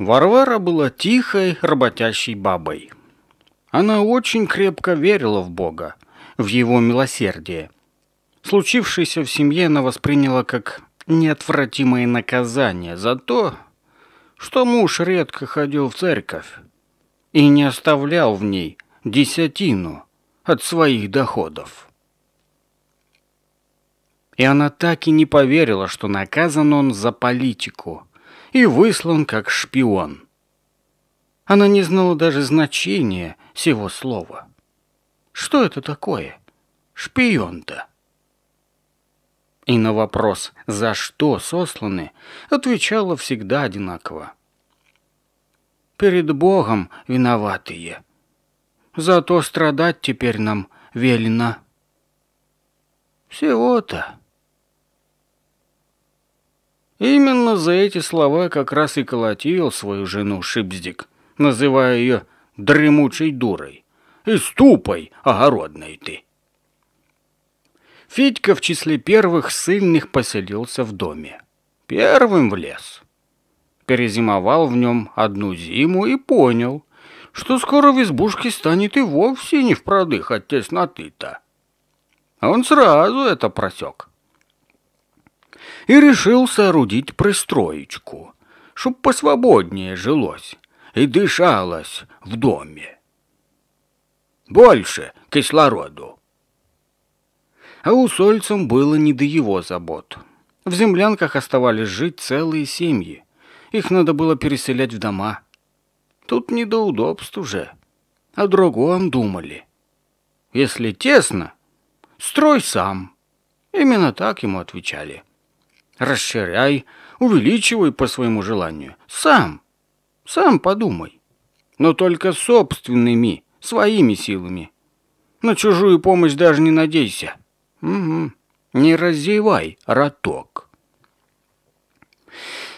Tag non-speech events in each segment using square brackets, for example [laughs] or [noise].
Варвара была тихой, работящей бабой. Она очень крепко верила в Бога, в его милосердие. Случившееся в семье она восприняла как неотвратимое наказание за то, что муж редко ходил в церковь и не оставлял в ней десятину от своих доходов. И она так и не поверила, что наказан он за политику – и выслан как шпион. Она не знала даже значения всего слова. Что это такое? Шпион-то. И на вопрос «За что сосланы?» отвечала всегда одинаково. «Перед Богом виноватые. Зато страдать теперь нам велено». «Всего-то», Именно за эти слова как раз и колотил свою жену Шипздик, называя ее дремучей дурой. И ступой огородной ты. Федька в числе первых сыльных поселился в доме. Первым в лес. Перезимовал в нем одну зиму и понял, что скоро в избушке станет и вовсе не в продых от а тесноты-то. Он сразу это просек. И решил соорудить пристроечку, чтоб посвободнее жилось и дышалось в доме. Больше кислороду. А у Сольцем было не до его забот. В землянках оставались жить целые семьи. Их надо было переселять в дома. Тут не до удобств уже. О другом думали. Если тесно, строй сам. Именно так ему отвечали расширяй, увеличивай по своему желанию. Сам, сам подумай. Но только собственными, своими силами. На чужую помощь даже не надейся. Угу. Не раздевай роток.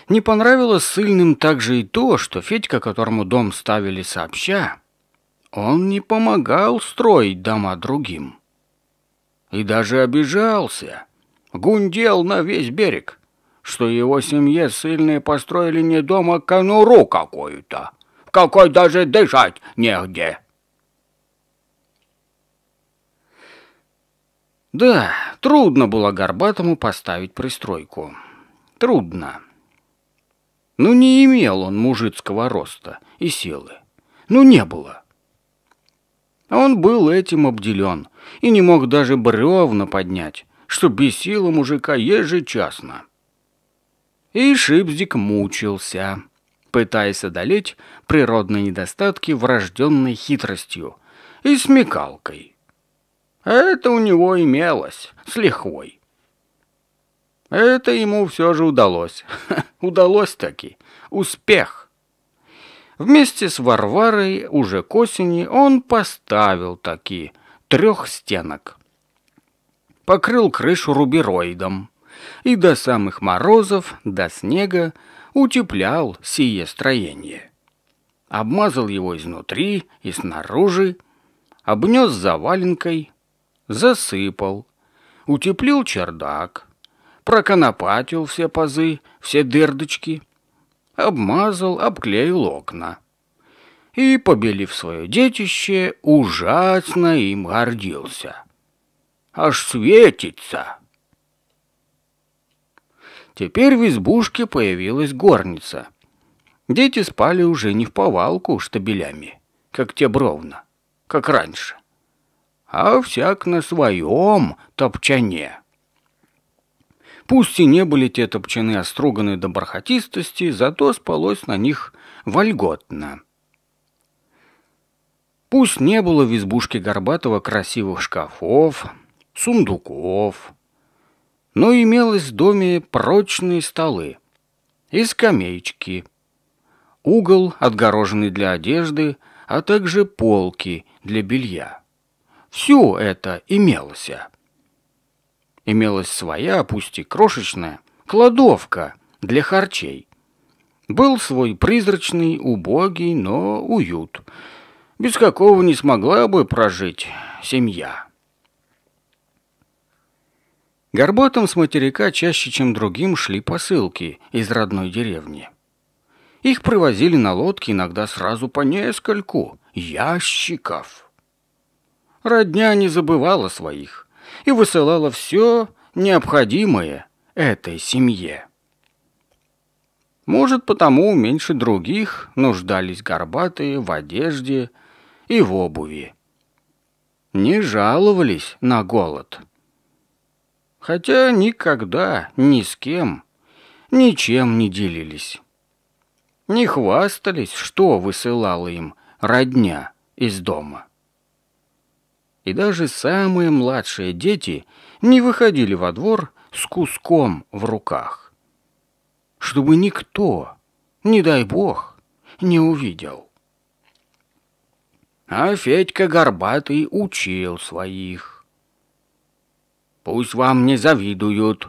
Не понравилось сыльным также и то, что Федька, которому дом ставили сообща, он не помогал строить дома другим. И даже обижался гундел на весь берег, что его семье сильные построили не дома, а конуру какую-то, в какой даже дышать негде. Да, трудно было Горбатому поставить пристройку. Трудно. Ну, не имел он мужицкого роста и силы. Ну, не было. он был этим обделен и не мог даже бревна поднять, что бесило мужика ежечасно. И Шипзик мучился, пытаясь одолеть природные недостатки врожденной хитростью и смекалкой. Это у него имелось с лихвой. Это ему все же удалось. [laughs] удалось таки. Успех. Вместе с Варварой уже к осени он поставил таки трех стенок – покрыл крышу рубероидом и до самых морозов, до снега утеплял сие строение. Обмазал его изнутри и снаружи, обнес заваленкой, засыпал, утеплил чердак, проконопатил все пазы, все дырдочки, обмазал, обклеил окна. И, побелив свое детище, ужасно им гордился аж светится. Теперь в избушке появилась горница. Дети спали уже не в повалку штабелями, как те бровно, как раньше, а всяк на своем топчане. Пусть и не были те топчаны остроганы до бархатистости, зато спалось на них вольготно. Пусть не было в избушке Горбатого красивых шкафов, сундуков. Но имелось в доме прочные столы и скамеечки, угол, отгороженный для одежды, а также полки для белья. Все это имелось. Имелась своя, пусть и крошечная, кладовка для харчей. Был свой призрачный, убогий, но уют, без какого не смогла бы прожить семья. Горбатым с материка чаще, чем другим, шли посылки из родной деревни. Их привозили на лодке иногда сразу по нескольку ящиков. Родня не забывала своих и высылала все необходимое этой семье. Может, потому меньше других нуждались горбатые в одежде и в обуви. Не жаловались на голод – хотя никогда ни с кем ничем не делились. Не хвастались, что высылала им родня из дома. И даже самые младшие дети не выходили во двор с куском в руках, чтобы никто, не дай бог, не увидел. А Федька Горбатый учил своих. Пусть вам не завидуют.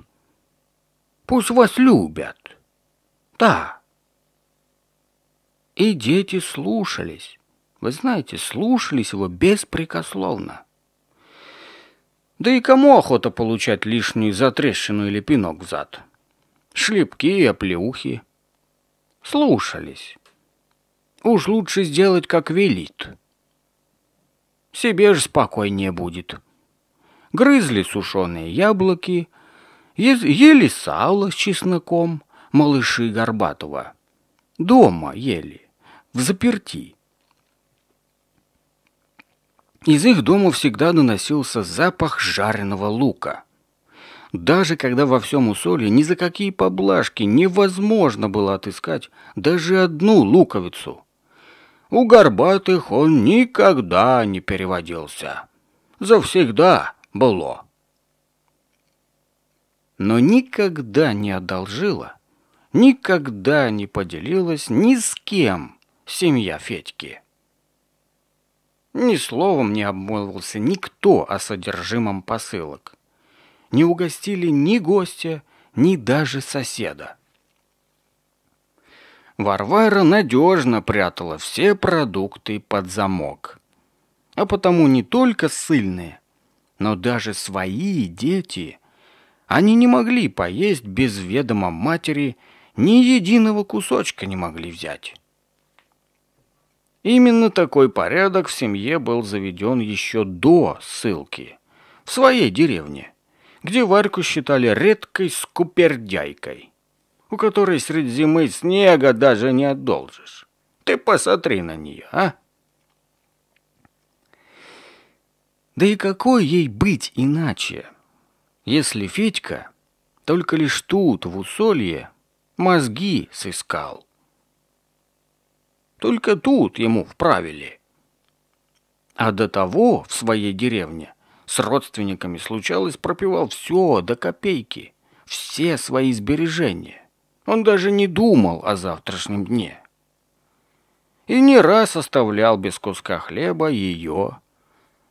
Пусть вас любят. Да. И дети слушались. Вы знаете, слушались его беспрекословно. Да и кому охота получать лишнюю затрещину или пинок в зад? Шлепки и оплеухи. Слушались. Уж лучше сделать, как велит. Себе же спокойнее будет. — грызли сушеные яблоки, ели сало с чесноком, малыши Горбатова. Дома ели, в заперти. Из их дома всегда доносился запах жареного лука. Даже когда во всем усолье ни за какие поблажки невозможно было отыскать даже одну луковицу. У горбатых он никогда не переводился. Завсегда было. Но никогда не одолжила, никогда не поделилась ни с кем семья Федьки. Ни словом не обмолвился никто о содержимом посылок. Не угостили ни гостя, ни даже соседа. Варвара надежно прятала все продукты под замок. А потому не только сыльные, но даже свои дети, они не могли поесть без ведома матери, ни единого кусочка не могли взять. Именно такой порядок в семье был заведен еще до ссылки, в своей деревне, где Варьку считали редкой скупердяйкой, у которой среди зимы снега даже не одолжишь. Ты посмотри на нее, а? Да и какой ей быть иначе? Если Федька только лишь тут, в усолье, мозги сыскал. Только тут ему вправили. А до того в своей деревне с родственниками случалось пропивал все до копейки, все свои сбережения. Он даже не думал о завтрашнем дне. И не раз оставлял без куска хлеба ее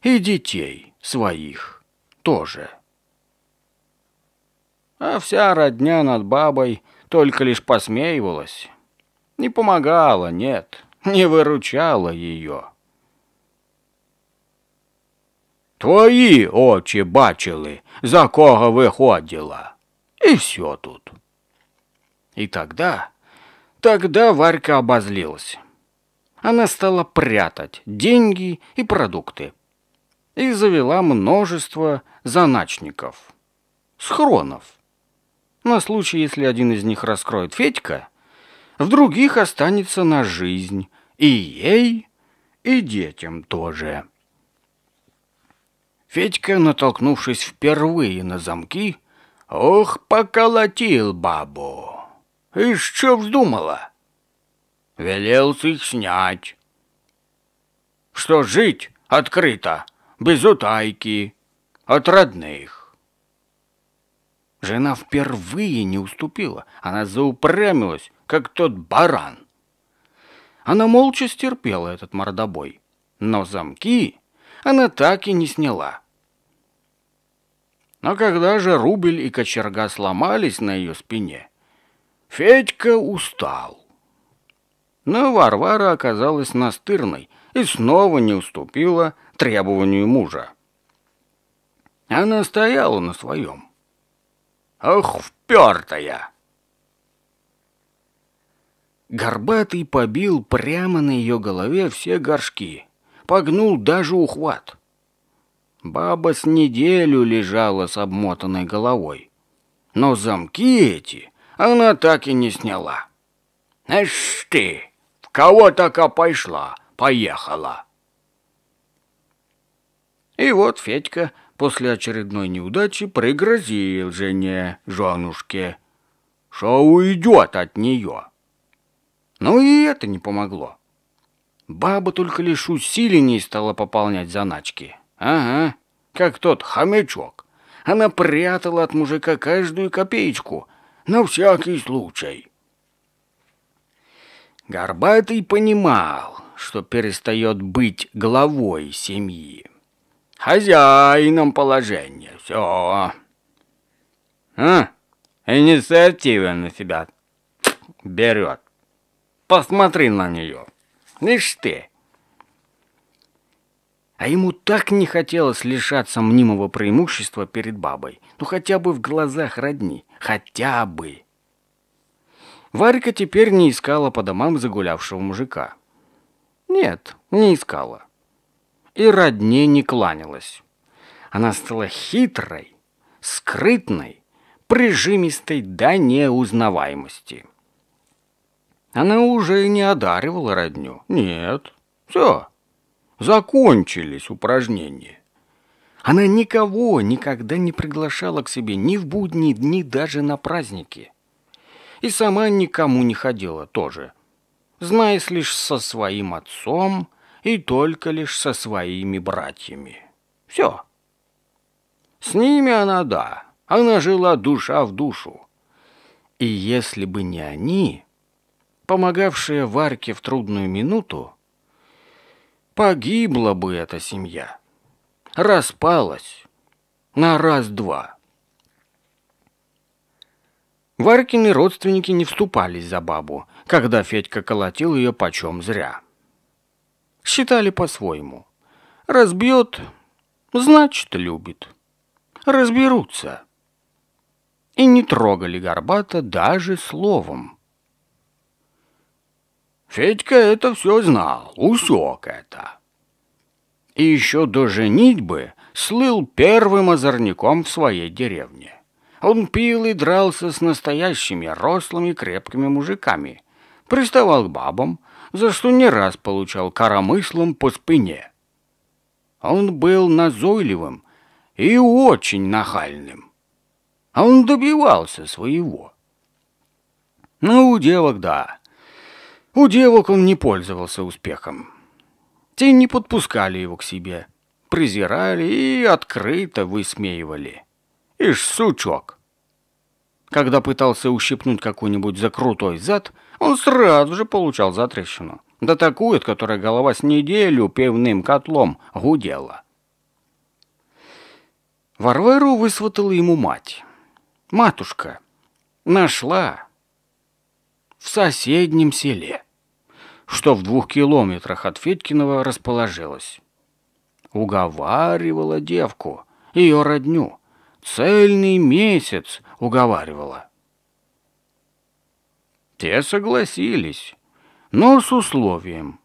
и детей своих тоже. А вся родня над бабой только лишь посмеивалась. Не помогала, нет, не выручала ее. Твои очи бачили, за кого выходила, И все тут. И тогда, тогда Варька обозлилась. Она стала прятать деньги и продукты и завела множество заначников, схронов. На случай, если один из них раскроет Федька, в других останется на жизнь и ей, и детям тоже. Федька, натолкнувшись впервые на замки, ох, поколотил бабу. И что вздумала? Велел их снять. Что жить открыто, без утайки, от родных. Жена впервые не уступила, она заупрямилась, как тот баран. Она молча стерпела этот мордобой, но замки она так и не сняла. Но когда же рубль и кочерга сломались на ее спине, Федька устал. Но Варвара оказалась настырной и снова не уступила, требованию мужа. Она стояла на своем. Ох, впертая! Горбатый побил прямо на ее голове все горшки, погнул даже ухват. Баба с неделю лежала с обмотанной головой. Но замки эти она так и не сняла. «Эш ты! В кого такая пошла? Поехала!» И вот Федька после очередной неудачи пригрозил жене женушке, что уйдет от нее. Ну и это не помогло. Баба только лишь усиленней стала пополнять заначки. Ага, как тот хомячок. Она прятала от мужика каждую копеечку, на всякий случай. Горбатый понимал, что перестает быть главой семьи хозяином положения. Все. А? Инициатива на себя берет. Посмотри на нее. Ишь ты. А ему так не хотелось лишаться мнимого преимущества перед бабой. Ну хотя бы в глазах родни. Хотя бы. Варька теперь не искала по домам загулявшего мужика. Нет, не искала и родне не кланялась. Она стала хитрой, скрытной, прижимистой до неузнаваемости. Она уже не одаривала родню. Нет, все, закончились упражнения. Она никого никогда не приглашала к себе ни в будние дни, даже на праздники. И сама никому не ходила тоже, знаясь лишь со своим отцом и только лишь со своими братьями. Все. С ними она, да, она жила душа в душу. И если бы не они, помогавшие Варке в трудную минуту, погибла бы эта семья. Распалась на раз-два. Варкины родственники не вступались за бабу, когда Федька колотил ее почем зря считали по-своему. Разбьет, значит, любит. Разберутся. И не трогали Горбата даже словом. Федька это все знал, усек это. И еще до женитьбы слыл первым озорником в своей деревне. Он пил и дрался с настоящими рослыми крепкими мужиками, приставал к бабам, за что не раз получал коромыслом по спине. Он был назойливым и очень нахальным. А он добивался своего. Ну, у девок да. У девок он не пользовался успехом. Те не подпускали его к себе, презирали и открыто высмеивали. Ишь, сучок! Когда пытался ущипнуть какой-нибудь за крутой зад — он сразу же получал затрещину. Да такую, от которой голова с неделю пивным котлом гудела. Варвару высватала ему мать. «Матушка, нашла в соседнем селе, что в двух километрах от Федькиного расположилось. Уговаривала девку, ее родню, цельный месяц уговаривала. Те согласились, но с условием,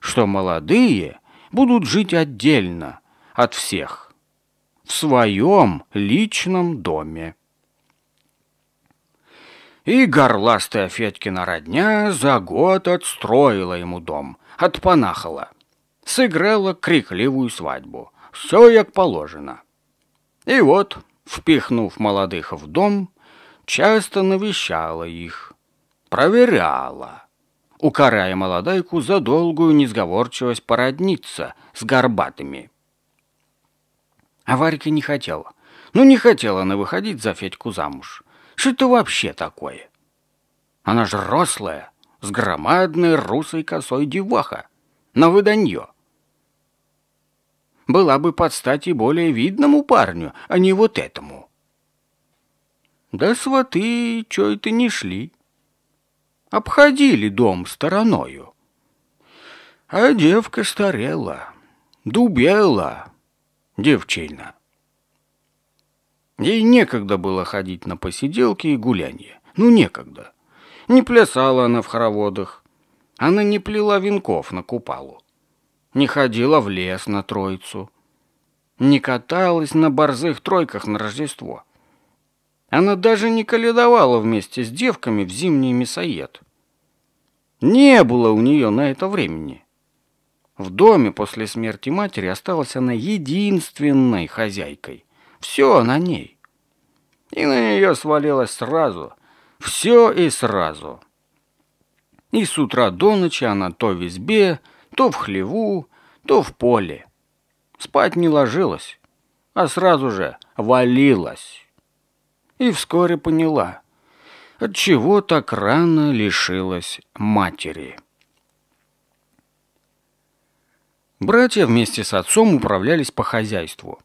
что молодые будут жить отдельно от всех, в своем личном доме. И горластая Федькина родня за год отстроила ему дом, отпанахала, сыграла крикливую свадьбу, все как положено. И вот, впихнув молодых в дом, часто навещала их, проверяла, укоряя молодайку за долгую несговорчивость породниться с горбатыми. А Варька не хотела. Ну, не хотела она выходить за Федьку замуж. Что это вообще такое? Она ж рослая, с громадной русой косой деваха, на выданье. Была бы под стать и более видному парню, а не вот этому. Да сваты, чё это не шли обходили дом стороною. А девка старела, дубела, девчина. Ей некогда было ходить на посиделки и гулянье. Ну, некогда. Не плясала она в хороводах. Она не плела венков на купалу. Не ходила в лес на троицу. Не каталась на борзых тройках на Рождество. Она даже не каледовала вместе с девками в зимний мясоед. Не было у нее на это времени. В доме после смерти матери осталась она единственной хозяйкой. Все на ней. И на нее свалилось сразу. Все и сразу. И с утра до ночи она то в избе, то в хлеву, то в поле. Спать не ложилась, а сразу же валилась и вскоре поняла, от чего так рано лишилась матери. Братья вместе с отцом управлялись по хозяйству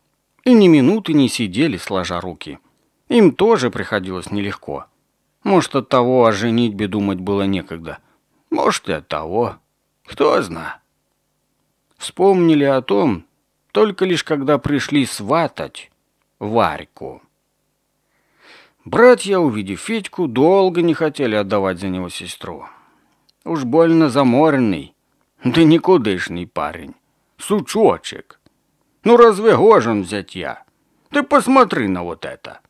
и ни минуты не сидели, сложа руки. Им тоже приходилось нелегко. Может, от того о женитьбе думать было некогда. Может, и от того. Кто знает. Вспомнили о том, только лишь когда пришли сватать Варьку. Братья, увидев Федьку, долго не хотели отдавать за него сестру. Уж больно заморенный, да никудышний парень, сучочек. Ну разве гожен взять я? Ты посмотри на вот это.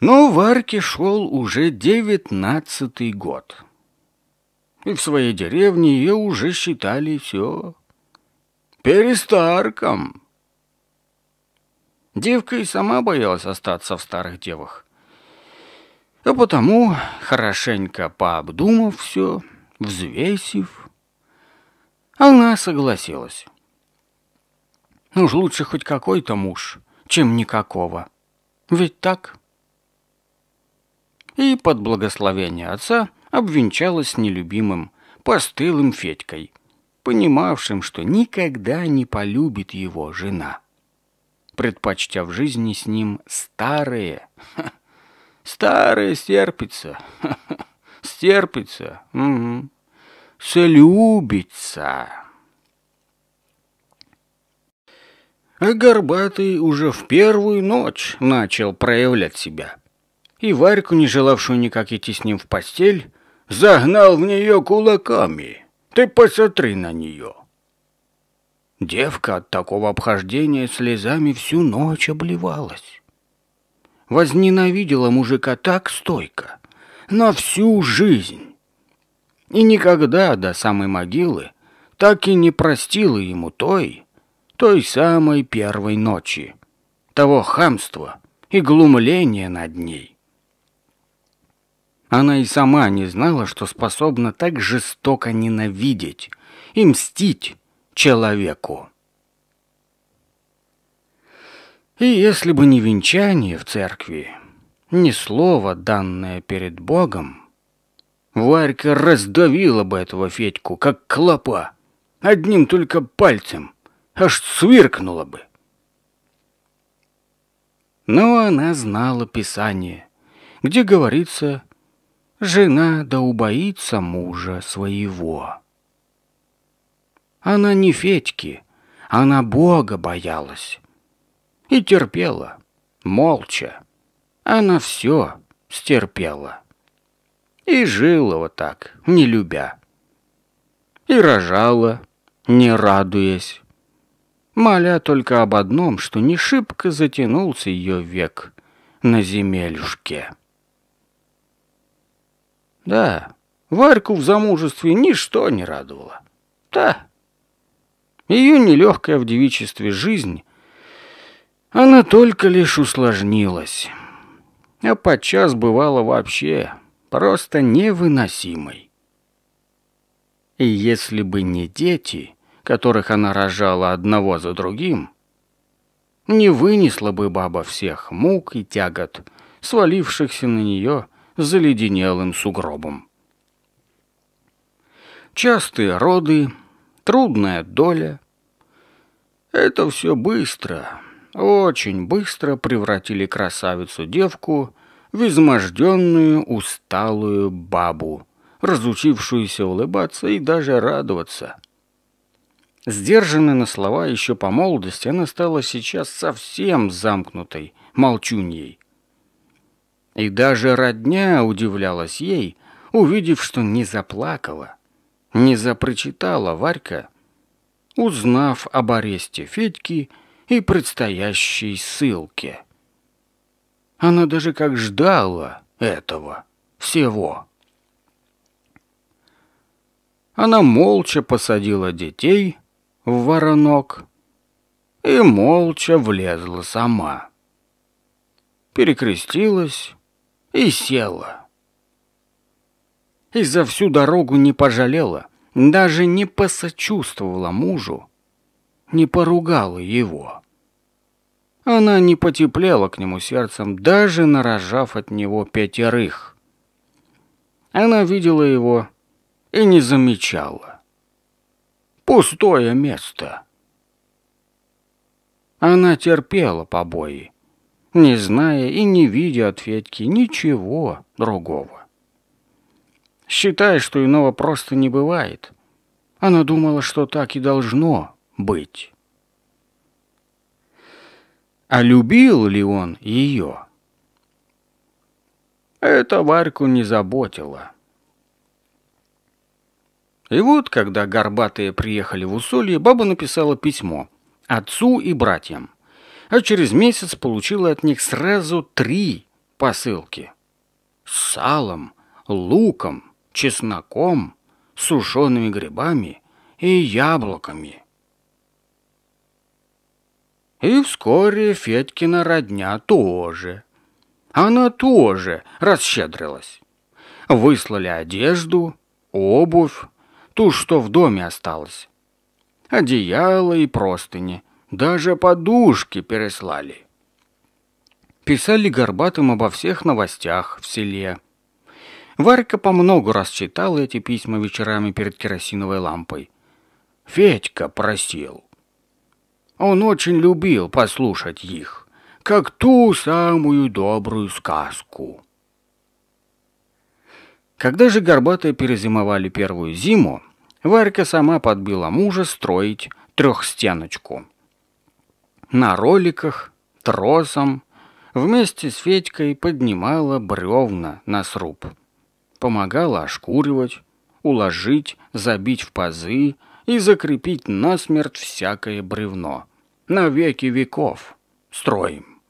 Но Варке шел уже девятнадцатый год. И в своей деревне ее уже считали все перестарком. Девка и сама боялась остаться в старых девах. А потому, хорошенько пообдумав все, взвесив, она согласилась. Ну уж лучше хоть какой-то муж, чем никакого. Ведь так? И под благословение отца обвенчалась с нелюбимым, постылым Федькой, понимавшим, что никогда не полюбит его жена предпочтя в жизни с ним старые. Старые стерпится, стерпится, угу. слюбится. А Горбатый уже в первую ночь начал проявлять себя. И Варьку, не желавшую никак идти с ним в постель, загнал в нее кулаками. Ты посмотри на нее. Девка от такого обхождения слезами всю ночь обливалась. Возненавидела мужика так стойко, на всю жизнь. И никогда до самой могилы так и не простила ему той, той самой первой ночи, того хамства и глумления над ней. Она и сама не знала, что способна так жестоко ненавидеть и мстить, человеку. И если бы не венчание в церкви, ни слово, данное перед Богом, Варька раздавила бы этого Федьку, как клопа, одним только пальцем, аж свиркнула бы. Но она знала Писание, где говорится «Жена да убоится мужа своего». Она не Федьки, она Бога боялась. И терпела, молча. Она все стерпела. И жила вот так, не любя. И рожала, не радуясь. Моля только об одном, что не шибко затянулся ее век на земельюшке. Да, Варьку в замужестве ничто не радовало. Да, ее нелегкая в девичестве жизнь, она только лишь усложнилась. А подчас бывала вообще просто невыносимой. И если бы не дети, которых она рожала одного за другим, не вынесла бы баба всех мук и тягот, свалившихся на нее заледенелым сугробом. Частые роды — трудная доля. Это все быстро, очень быстро превратили красавицу-девку в изможденную, усталую бабу, разучившуюся улыбаться и даже радоваться. Сдержанная на слова еще по молодости, она стала сейчас совсем замкнутой, молчуньей. И даже родня удивлялась ей, увидев, что не заплакала не запрочитала Варька, узнав об аресте Федьки и предстоящей ссылке. Она даже как ждала этого всего. Она молча посадила детей в воронок и молча влезла сама. Перекрестилась и села и за всю дорогу не пожалела, даже не посочувствовала мужу, не поругала его. Она не потеплела к нему сердцем, даже нарожав от него пятерых. Она видела его и не замечала. Пустое место. Она терпела побои, не зная и не видя от Федьки ничего другого считая, что иного просто не бывает. Она думала, что так и должно быть. А любил ли он ее? Это Варьку не заботило. И вот, когда горбатые приехали в Усолье, баба написала письмо отцу и братьям, а через месяц получила от них сразу три посылки с салом, луком чесноком, сушеными грибами и яблоками. И вскоре Федькина родня тоже. Она тоже расщедрилась. Выслали одежду, обувь, ту, что в доме осталось. Одеяло и простыни, даже подушки переслали. Писали Горбатым обо всех новостях в селе, Варька по много раз читала эти письма вечерами перед керосиновой лампой. Федька просил. Он очень любил послушать их, как ту самую добрую сказку. Когда же горбатые перезимовали первую зиму, Варька сама подбила мужа строить трехстеночку. На роликах, тросом, вместе с Федькой поднимала бревна на сруб. Помогала ошкуривать, уложить, забить в пазы и закрепить насмерть всякое бревно. На веки веков. Строим.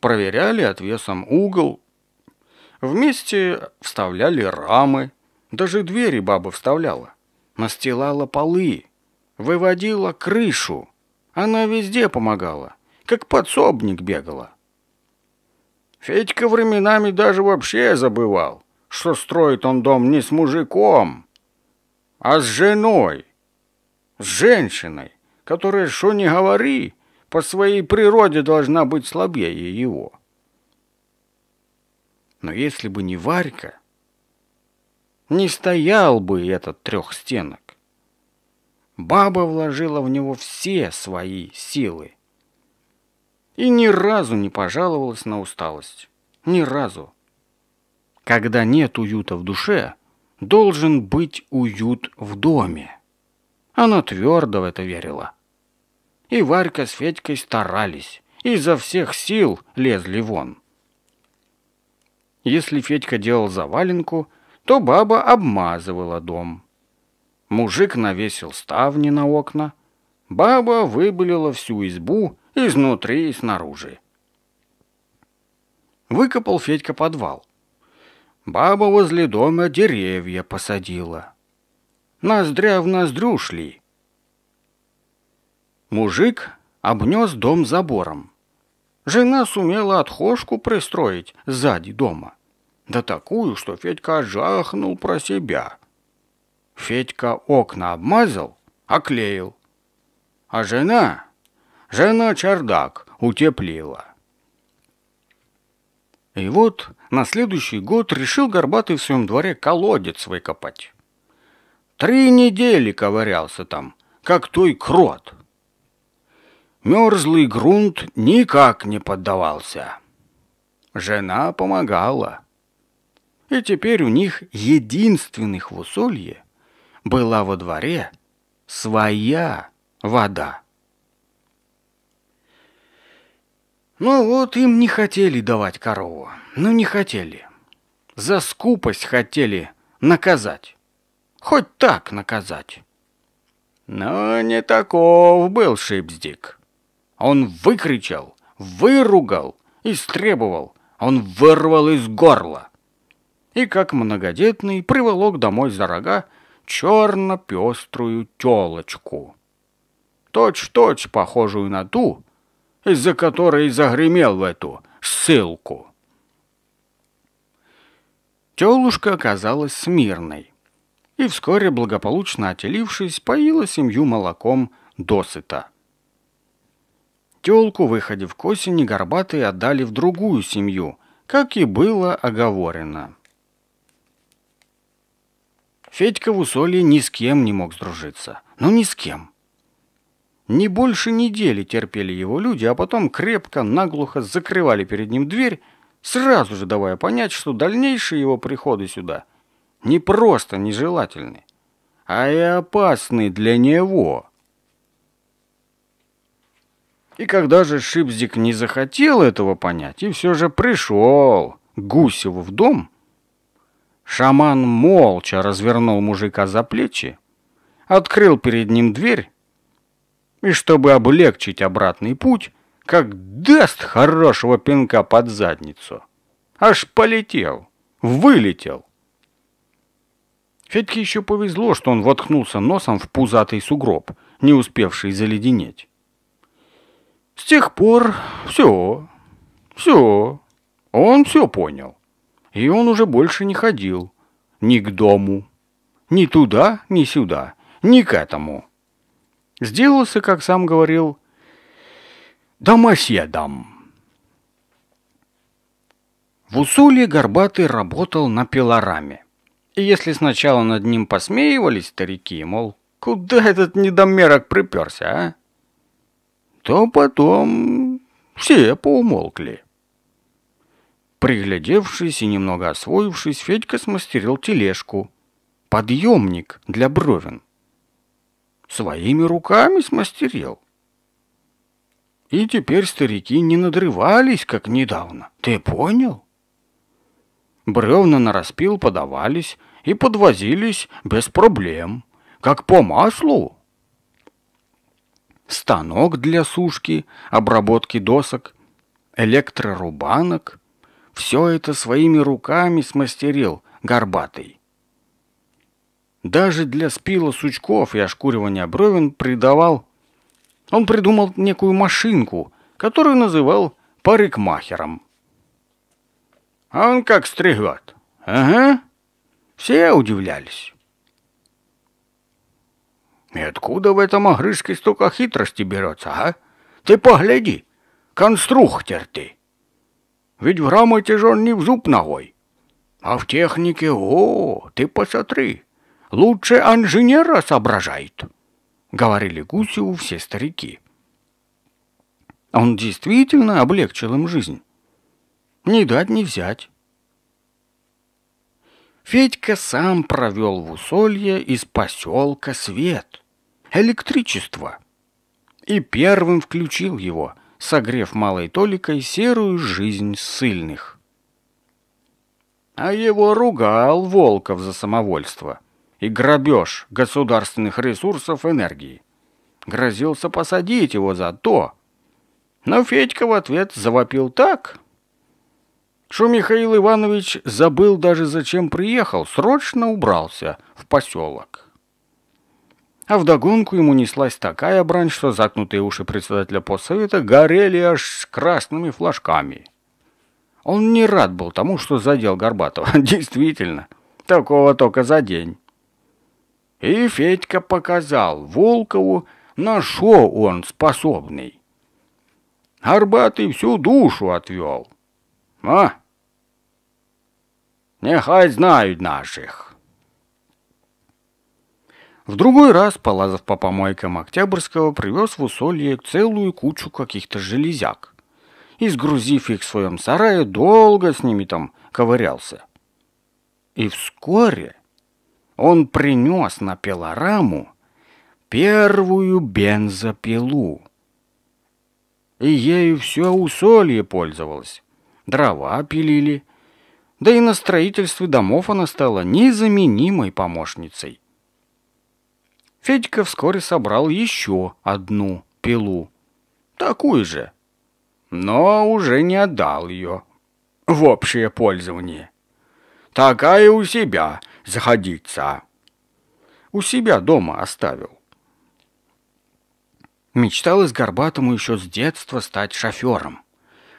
Проверяли отвесом угол. Вместе вставляли рамы. Даже двери баба вставляла. Настилала полы. Выводила крышу. Она везде помогала. Как подсобник бегала. Федька временами даже вообще забывал, что строит он дом не с мужиком, а с женой, с женщиной, которая, что ни говори, по своей природе должна быть слабее его. Но если бы не Варька, не стоял бы этот трех стенок. Баба вложила в него все свои силы – и ни разу не пожаловалась на усталость. Ни разу. Когда нет уюта в душе, должен быть уют в доме. Она твердо в это верила. И Варька с Федькой старались, изо всех сил лезли вон. Если Федька делал заваленку, то баба обмазывала дом. Мужик навесил ставни на окна, баба выбылила всю избу Изнутри и снаружи. Выкопал Федька подвал. Баба возле дома деревья посадила. Ноздря в ноздрю шли. Мужик обнес дом забором. Жена сумела отхожку пристроить сзади дома. Да такую, что Федька жахнул про себя. Федька окна обмазал, оклеил. А жена Жена чердак утеплила. И вот на следующий год решил Горбатый в своем дворе колодец выкопать. Три недели ковырялся там, как той крот. Мерзлый грунт никак не поддавался. Жена помогала. И теперь у них единственных в усолье была во дворе своя вода. Ну вот им не хотели давать корову. Ну не хотели. За скупость хотели наказать. Хоть так наказать. Но не таков был Шипздик. Он выкричал, выругал, истребовал. Он вырвал из горла. И как многодетный приволок домой за рога черно-пеструю телочку. Точь-точь похожую на ту, из-за которой загремел в эту ссылку. Телушка оказалась смирной и вскоре, благополучно отелившись, поила семью молоком досыта. Телку, выходив к осени, горбатые отдали в другую семью, как и было оговорено. Федька в усолье ни с кем не мог сдружиться. Ну, ни с кем. Не больше недели терпели его люди, а потом крепко, наглухо закрывали перед ним дверь, сразу же давая понять, что дальнейшие его приходы сюда не просто нежелательны, а и опасны для него. И когда же Шипзик не захотел этого понять и все же пришел Гусеву в дом, шаман молча развернул мужика за плечи, открыл перед ним дверь и чтобы облегчить обратный путь, как даст хорошего пинка под задницу. Аж полетел, вылетел. Федьке еще повезло, что он воткнулся носом в пузатый сугроб, не успевший заледенеть. С тех пор все, все, он все понял. И он уже больше не ходил ни к дому, ни туда, ни сюда, ни к этому. Сделался, как сам говорил, «Домасья дам». В Усуле Горбатый работал на пилораме. И если сначала над ним посмеивались старики, мол, куда этот недомерок приперся, а? То потом все поумолкли. Приглядевшись и немного освоившись, Федька смастерил тележку. Подъемник для бровен своими руками смастерил. И теперь старики не надрывались, как недавно. Ты понял? Бревна на распил подавались и подвозились без проблем, как по маслу. Станок для сушки, обработки досок, электрорубанок — все это своими руками смастерил горбатый. Даже для спила сучков и ошкуривания бровен придавал. Он придумал некую машинку, которую называл парикмахером. А он как стригет. Ага. Все удивлялись. И откуда в этом огрызке столько хитрости берется, а? Ты погляди, конструктор ты. Ведь в грамоте же он не в зуб ногой. А в технике, о, ты посмотри, лучше инженера соображает», — говорили Гусеву все старики. Он действительно облегчил им жизнь. Не дать, не взять. Федька сам провел в усолье из поселка свет, электричество. И первым включил его, согрев малой толикой серую жизнь ссыльных. А его ругал Волков за самовольство — и грабеж государственных ресурсов энергии. Грозился посадить его за то. Но Федька в ответ завопил так, что Михаил Иванович забыл даже зачем приехал, срочно убрался в поселок. А вдогонку ему неслась такая брань, что закнутые уши председателя постсовета горели аж красными флажками. Он не рад был тому, что задел Горбатова. [laughs] Действительно, такого только за день. И Федька показал Волкову, на что он способный. Горбатый всю душу отвел. А? Нехай знают наших. В другой раз, полазав по помойкам Октябрьского, привез в усолье целую кучу каких-то железяк. И, сгрузив их в своем сарае, долго с ними там ковырялся. И вскоре он принес на пилораму первую бензопилу. И ею все усолье пользовалось. Дрова пилили. Да и на строительстве домов она стала незаменимой помощницей. Федька вскоре собрал еще одну пилу. Такую же. Но уже не отдал ее в общее пользование. Такая у себя, заходиться. У себя дома оставил. Мечтал из Горбатому еще с детства стать шофером.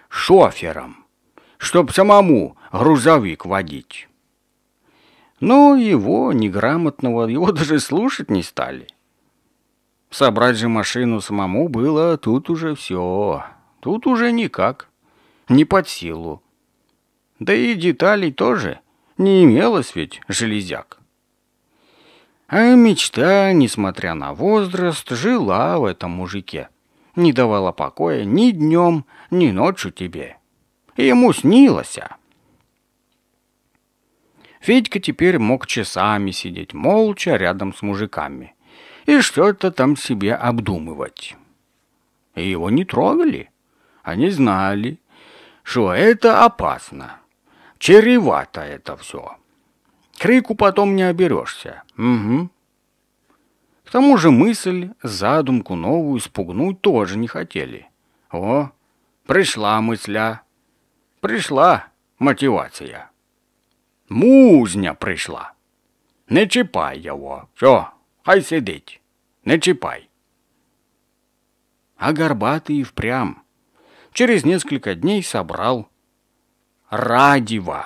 Шофером. Чтоб самому грузовик водить. Но его, неграмотного, его [laughs] даже слушать не стали. Собрать же машину самому было тут уже все. Тут уже никак. Не под силу. Да и деталей тоже – не имелось ведь железяк. А мечта, несмотря на возраст, жила в этом мужике. Не давала покоя ни днем, ни ночью тебе. Ему снилось. А. Федька теперь мог часами сидеть молча рядом с мужиками и что-то там себе обдумывать. И его не трогали. Они знали, что это опасно. Чревато это все. Крику потом не оберешься. Угу. К тому же мысль, задумку новую спугнуть тоже не хотели. О, пришла мысля. Пришла мотивация. Музня пришла. Не чипай его, все, Хай сидеть, Не чипай. А горбатый впрям. Через несколько дней собрал радио,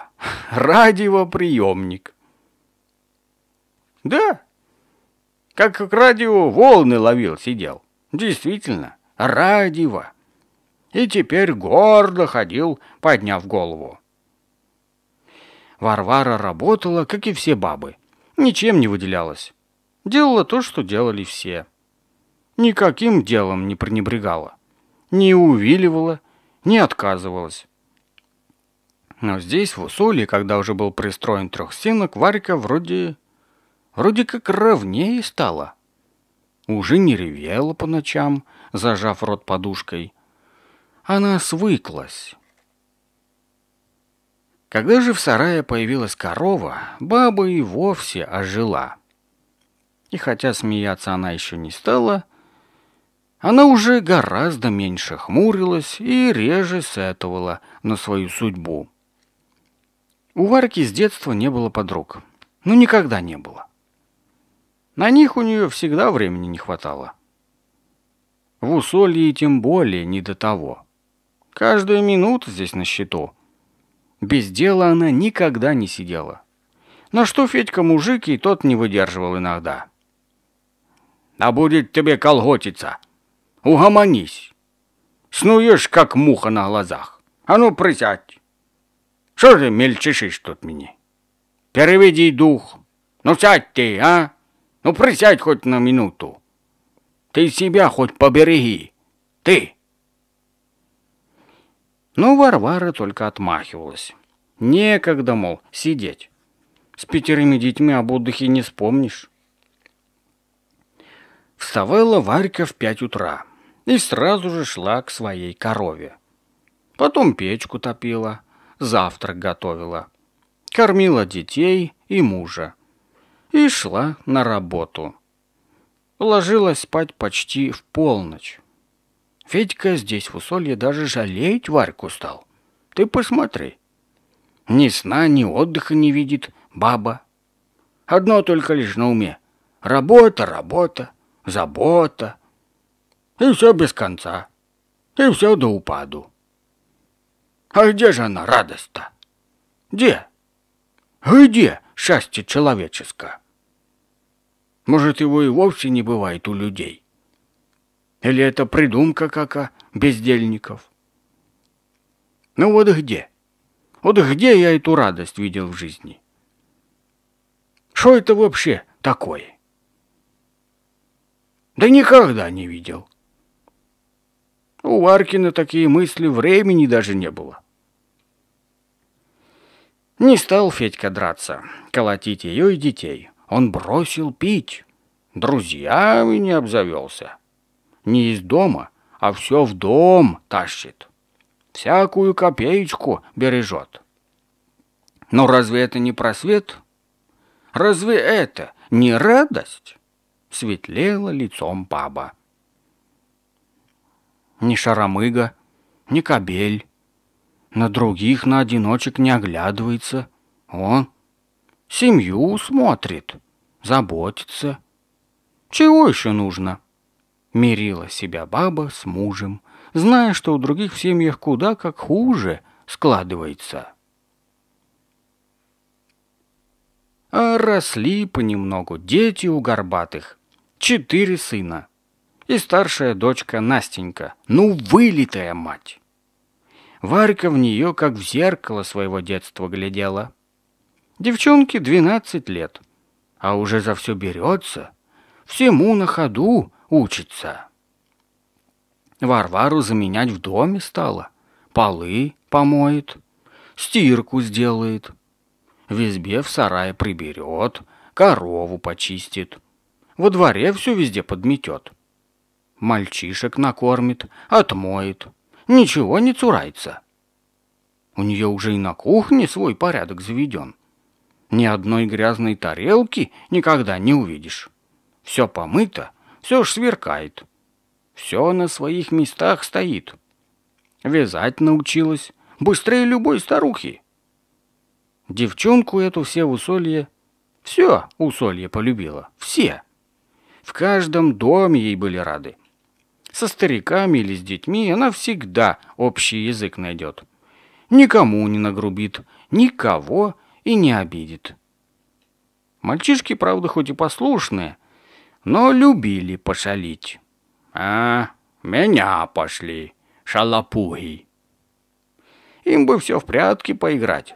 радиоприемник. Да, как к радио волны ловил сидел. Действительно, радио. И теперь гордо ходил, подняв голову. Варвара работала, как и все бабы. Ничем не выделялась. Делала то, что делали все. Никаким делом не пренебрегала. Не увиливала, не отказывалась. Но здесь, в Усуле, когда уже был пристроен трехстенок, Варька вроде... вроде как ровнее стала. Уже не ревела по ночам, зажав рот подушкой. Она свыклась. Когда же в сарае появилась корова, баба и вовсе ожила. И хотя смеяться она еще не стала, она уже гораздо меньше хмурилась и реже сетовала на свою судьбу. У Варки с детства не было подруг. Ну, никогда не было. На них у нее всегда времени не хватало. В усолье тем более не до того. Каждая минута здесь на счету. Без дела она никогда не сидела. На что Федька мужик и тот не выдерживал иногда. «Да будет тебе колготица? Угомонись! Снуешь, как муха на глазах! А ну, присядь!» Що ти мельчишиш тут мені? Переведи дух. Ну сядь ты, а? Ну присядь хоть на минуту. Ты себя хоть побереги. Ты. Но ну, Варвара только отмахивалась. Некогда, мол, сидеть. С пятерыми детьми об отдыхе не вспомнишь. Вставала Варька в пять утра и сразу же шла к своей корове. Потом печку топила, завтрак готовила, кормила детей и мужа и шла на работу. Ложилась спать почти в полночь. Федька здесь в усолье даже жалеть Варьку стал. Ты посмотри. Ни сна, ни отдыха не видит баба. Одно только лишь на уме. Работа, работа, забота. И все без конца. И все до упаду. А где же она, радость-то? Где? Где счастье человеческое? Может, его и вовсе не бывает у людей? Или это придумка кака бездельников? Ну вот где? Вот где я эту радость видел в жизни? Что это вообще такое? Да никогда не видел. У Варкина такие мысли времени даже не было. Не стал Федька драться, колотить ее и детей. Он бросил пить. Друзьями не обзавелся. Не из дома, а все в дом тащит. Всякую копеечку бережет. Но разве это не просвет? Разве это не радость? Светлело лицом паба. Ни шаромыга, ни кобель, на других, на одиночек не оглядывается. Он семью смотрит, заботится. Чего еще нужно? Мирила себя баба с мужем, зная, что у других в семьях куда как хуже складывается. А росли понемногу дети у горбатых. Четыре сына. И старшая дочка Настенька, ну вылитая мать. Варька в нее как в зеркало своего детства глядела. Девчонке двенадцать лет, а уже за все берется, всему на ходу учится. Варвару заменять в доме стало: полы помоет, стирку сделает, в избе в сарае приберет, корову почистит, во дворе все везде подметет, мальчишек накормит, отмоет, ничего не цурается. У нее уже и на кухне свой порядок заведен. Ни одной грязной тарелки никогда не увидишь. Все помыто, все ж сверкает. Все на своих местах стоит. Вязать научилась, быстрее любой старухи. Девчонку эту все усолье, все усолье полюбила, все. В каждом доме ей были рады со стариками или с детьми она всегда общий язык найдет. Никому не нагрубит, никого и не обидит. Мальчишки, правда, хоть и послушные, но любили пошалить. А, меня пошли, шалопуги. Им бы все в прятки поиграть.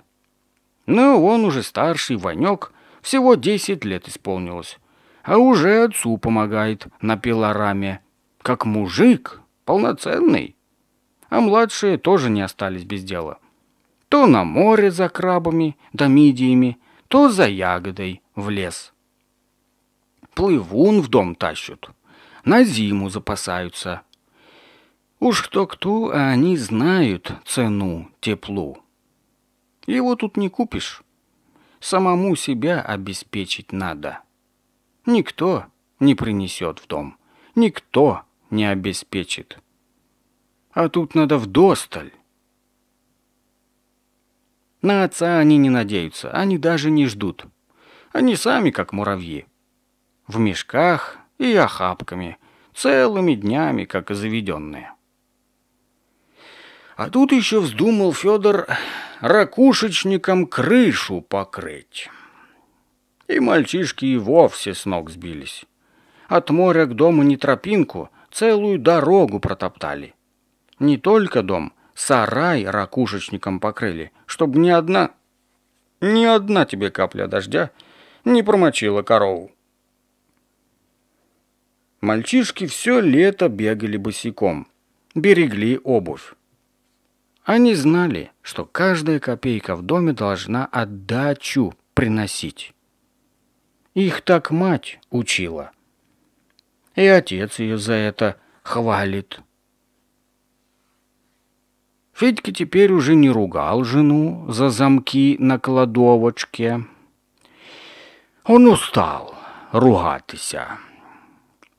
Но ну, он уже старший, Ванек, всего десять лет исполнилось, а уже отцу помогает на пилораме как мужик, полноценный. А младшие тоже не остались без дела. То на море за крабами да мидиями, то за ягодой в лес. Плывун в дом тащут, на зиму запасаются. Уж кто-кто, а они знают цену теплу. Его тут не купишь. Самому себя обеспечить надо. Никто не принесет в дом. Никто не обеспечит. А тут надо вдосталь. На отца они не надеются, они даже не ждут. Они сами как муравьи. В мешках и охапками, целыми днями, как и заведенные. А тут еще вздумал Федор ракушечником крышу покрыть. И мальчишки и вовсе с ног сбились. От моря к дому не тропинку, целую дорогу протоптали. Не только дом, сарай ракушечником покрыли, чтобы ни одна... Ни одна тебе капля дождя не промочила корову. Мальчишки все лето бегали босиком, берегли обувь. Они знали, что каждая копейка в доме должна отдачу приносить. Их так мать учила – и отец ее за это хвалит. Федька теперь уже не ругал жену за замки на кладовочке. Он устал ругаться,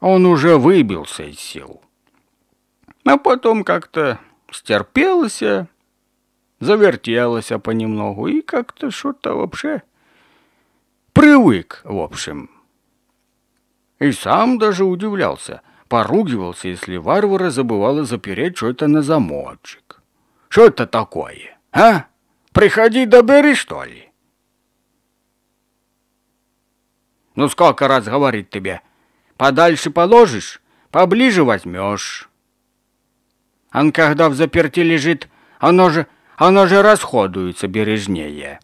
Он уже выбился из сил. А потом как-то стерпелся, завертелся понемногу и как-то что-то вообще привык, в общем, и сам даже удивлялся, поругивался, если варвара забывала запереть что-то на замочек. Что это такое, а? Приходи да что ли? Ну сколько раз говорит тебе, подальше положишь, поближе возьмешь. Он когда в заперти лежит, оно же, оно же расходуется бережнее.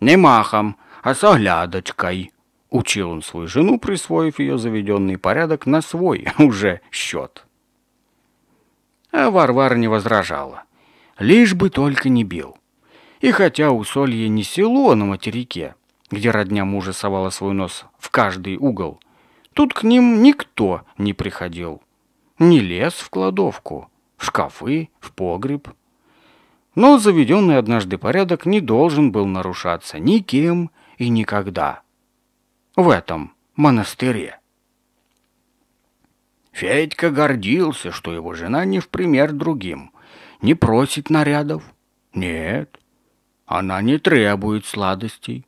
Не махом, а с оглядочкой. Учил он свою жену, присвоив ее заведенный порядок на свой [laughs] уже счет. А Варвара не возражала. Лишь бы только не бил. И хотя у Усолье не село на материке, где родня мужа совала свой нос в каждый угол, тут к ним никто не приходил. Не лез в кладовку, в шкафы, в погреб. Но заведенный однажды порядок не должен был нарушаться никем и никогда в этом монастыре. Федька гордился, что его жена не в пример другим, не просит нарядов. Нет, она не требует сладостей,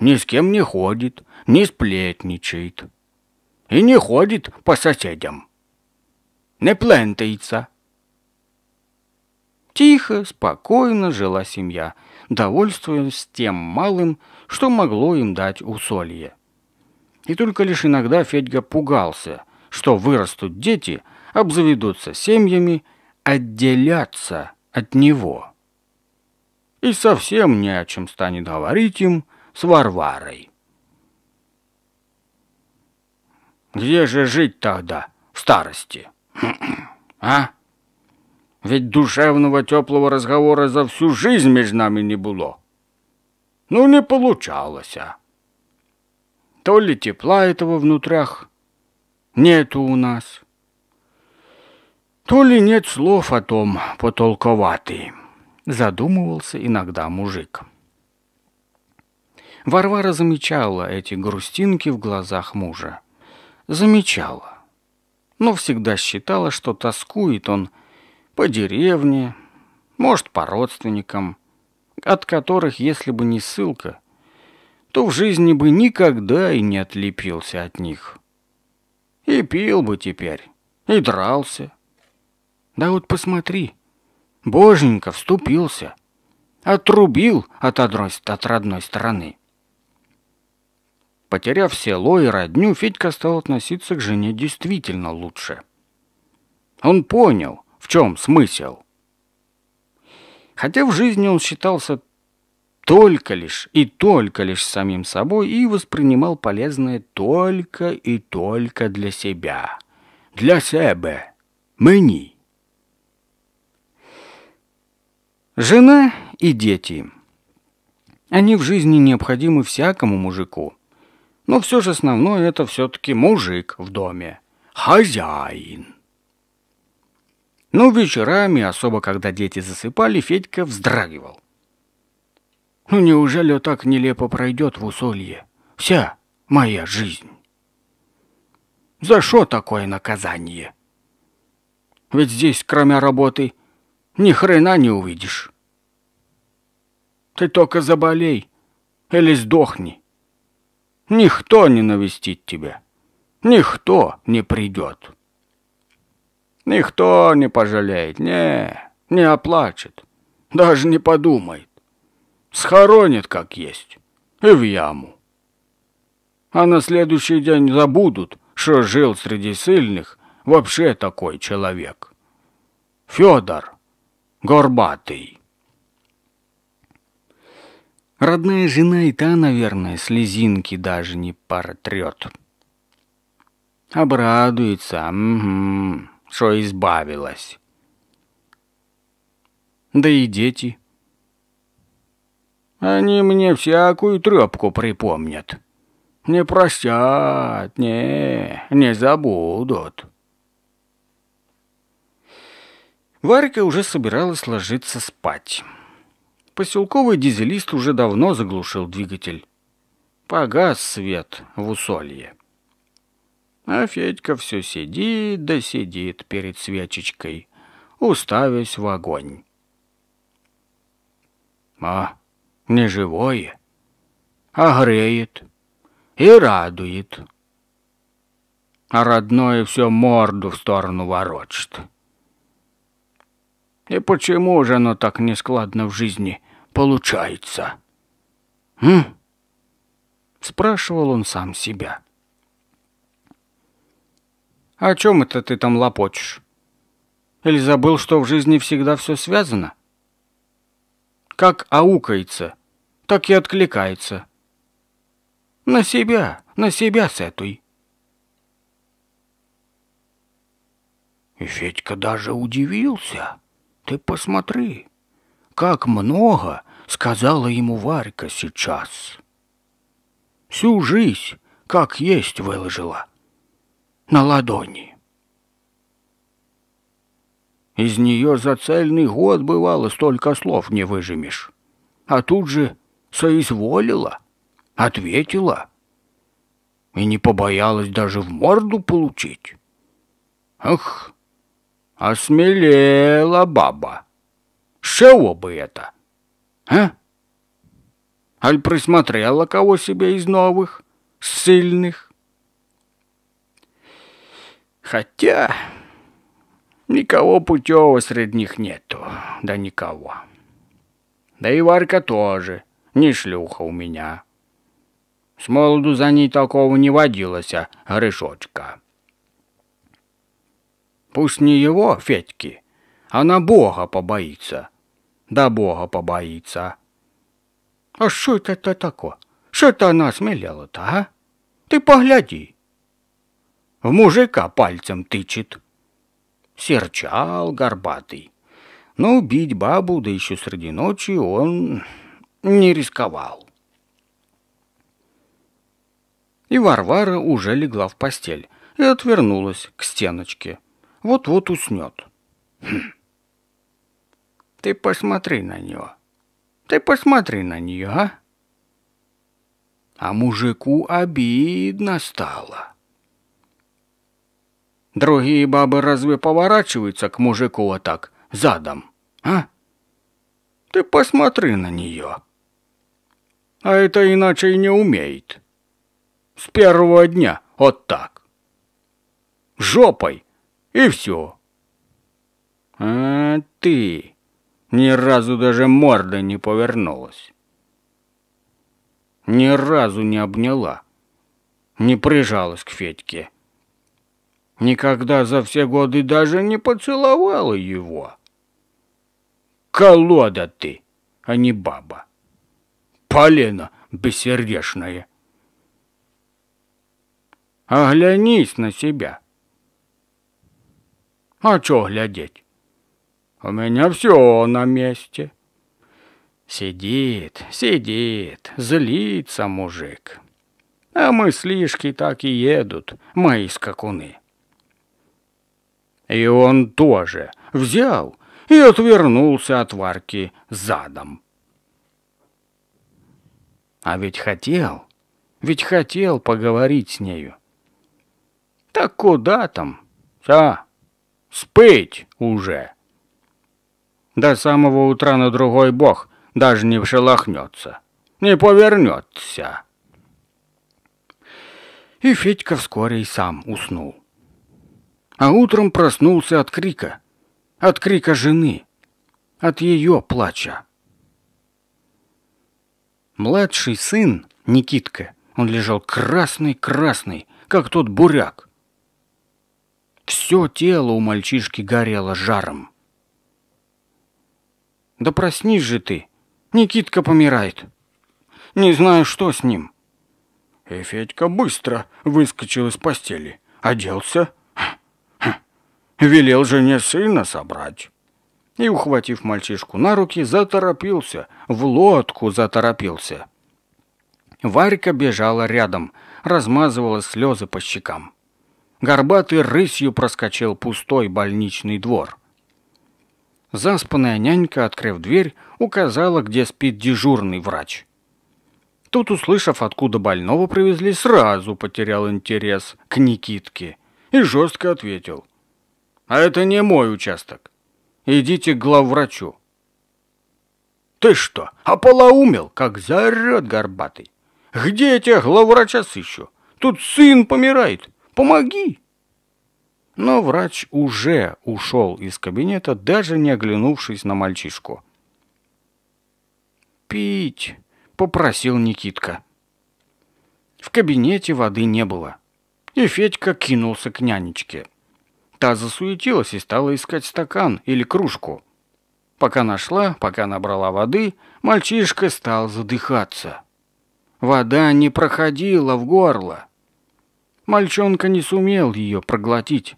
ни с кем не ходит, не сплетничает и не ходит по соседям. Не плентается. Тихо, спокойно жила семья, довольствуясь тем малым, что могло им дать усолье. И только лишь иногда Федька пугался, что вырастут дети, обзаведутся семьями, отделятся от него. И совсем не о чем станет говорить им с Варварой. Где же жить тогда, в старости? А? Ведь душевного теплого разговора за всю жизнь между нами не было. Ну, не получалось. То ли тепла этого внутрях нету у нас, то ли нет слов о том потолковатый, задумывался иногда мужик. Варвара замечала эти грустинки в глазах мужа. Замечала. Но всегда считала, что тоскует он по деревне, может, по родственникам, от которых, если бы не ссылка, то в жизни бы никогда и не отлепился от них. И пил бы теперь, и дрался. Да вот посмотри, боженька вступился, отрубил от одной, от родной стороны. Потеряв село и родню, Федька стал относиться к жене действительно лучше. Он понял, в чем смысл – Хотя в жизни он считался только лишь и только лишь самим собой и воспринимал полезное только и только для себя. Для себя. Мені. Жена и дети. Они в жизни необходимы всякому мужику. Но все же основное это все-таки мужик в доме. Хозяин. Но вечерами, особо когда дети засыпали, Федька вздрагивал. Ну неужели так нелепо пройдет в усолье? Вся моя жизнь. За что такое наказание? Ведь здесь, кроме работы, ни хрена не увидишь. Ты только заболей или сдохни. Никто не навестит тебя. Никто не придет. Никто не пожалеет, не, не оплачет, даже не подумает. Схоронит как есть и в яму. А на следующий день забудут, что жил среди сильных вообще такой человек. Федор Горбатый. Родная жена и та, наверное, слезинки даже не портрет, Обрадуется, угу. Что избавилась. Да и дети. Они мне всякую трепку припомнят. Не простят, не, не забудут. Варька уже собиралась ложиться спать. Поселковый дизелист уже давно заглушил двигатель. Погас свет в усолье. А Федька все сидит да сидит перед свечечкой, уставясь в огонь. А не живое, а греет и радует. А родное все морду в сторону ворочит. И почему же оно так нескладно в жизни получается? М? Спрашивал он сам себя. А о чем это ты там лопочешь? Или забыл, что в жизни всегда все связано? Как аукается, так и откликается. На себя, на себя с этой. И Федька даже удивился. Ты посмотри, как много сказала ему Варька сейчас. Всю жизнь, как есть, выложила на ладони. Из нее за цельный год, бывало, столько слов не выжимешь. А тут же соизволила, ответила и не побоялась даже в морду получить. Ах, осмелела баба. Шево бы это, а? Аль присмотрела кого себе из новых, сильных? Хотя никого путевого среди них нету. Да никого. Да и Варка тоже. Не шлюха у меня. С молоду за ней такого не водилось, а грешочка. Пусть не его, Федьки, она Бога побоится. Да Бога побоится. А что это такое? Что это она смелела-то, а? Ты погляди в мужика пальцем тычет. Серчал горбатый. Но убить бабу, да еще среди ночи, он не рисковал. И Варвара уже легла в постель и отвернулась к стеночке. Вот-вот уснет. Хм. Ты посмотри на нее. Ты посмотри на нее, а? А мужику обидно стало. Другие бабы разве поворачиваются к мужику вот так, задом, а? Ты посмотри на нее. А это иначе и не умеет. С первого дня вот так. Жопой и все. А ты ни разу даже морда не повернулась. Ни разу не обняла, не прижалась к Федьке. Никогда за все годы даже не поцеловала его. Колода ты, а не баба. Полена бессердечная. Оглянись на себя. А чё глядеть? У меня всё на месте. Сидит, сидит, злится мужик. А мыслишки так и едут, мои скакуны. И он тоже взял и отвернулся от варки задом. А ведь хотел, ведь хотел поговорить с нею. Так куда там? А, спыть уже. До самого утра на другой бог даже не вшелохнется, не повернется. И Федька вскоре и сам уснул а утром проснулся от крика. От крика жены. От ее плача. Младший сын, Никитка, он лежал красный-красный, как тот буряк. Все тело у мальчишки горело жаром. «Да проснись же ты! Никитка помирает! Не знаю, что с ним!» И «Э, Федька быстро выскочил из постели, оделся, Велел жене сына собрать. И, ухватив мальчишку на руки, заторопился, в лодку заторопился. Варька бежала рядом, размазывала слезы по щекам. Горбатый рысью проскочил пустой больничный двор. Заспанная нянька, открыв дверь, указала, где спит дежурный врач. Тут, услышав, откуда больного привезли, сразу потерял интерес к Никитке и жестко ответил — а это не мой участок. Идите к главврачу. Ты что, ополоумел, как заорет горбатый? Где я тебя главврача сыщу? Тут сын помирает. Помоги!» Но врач уже ушел из кабинета, даже не оглянувшись на мальчишку. «Пить!» — попросил Никитка. В кабинете воды не было, и Федька кинулся к нянечке. Та засуетилась и стала искать стакан или кружку. Пока нашла, пока набрала воды, мальчишка стал задыхаться. Вода не проходила в горло. Мальчонка не сумел ее проглотить.